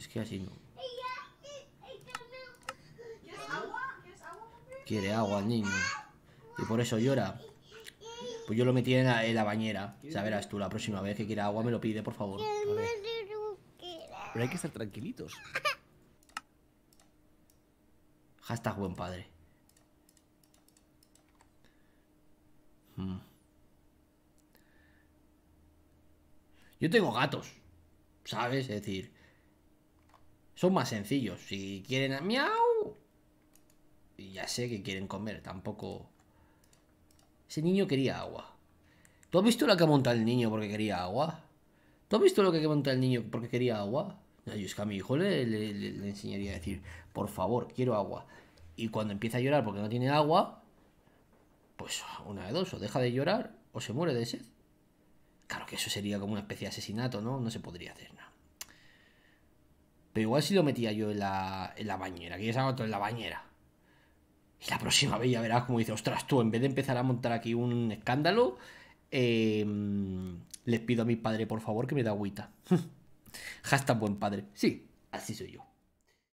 Es que así no. Quiere agua el niño. Y por eso llora. Pues yo lo metí en la, bañera. Ya verás tú, la próxima vez que quiera agua me lo pide, por favor. Pero hay que estar tranquilitos. Hashtag buen padre. Hmm. Yo tengo gatos, ¿sabes? Es decir, son más sencillos. Si quieren a miau, ya sé que quieren comer, tampoco... Ese niño quería agua. ¿Tú has visto lo que monta el niño porque quería agua? ¿Tú has visto lo que monta el niño porque quería agua? yo es que a mi hijo le, enseñaría a decir, por favor, quiero agua. Y cuando empieza a llorar porque no tiene agua, pues una de dos, o deja de llorar o se muere de sed. Claro que eso sería como una especie de asesinato, ¿no? No se podría hacer, ¿no? igual si lo metía yo en la, bañera, que ya se en la bañera. Y la próxima vez ya verás como dice, ostras, tú, en vez de empezar a montar aquí un escándalo, em, les pido a mi padre, por favor, que me dé agüita. Hasta buen padre. Sí, así soy yo.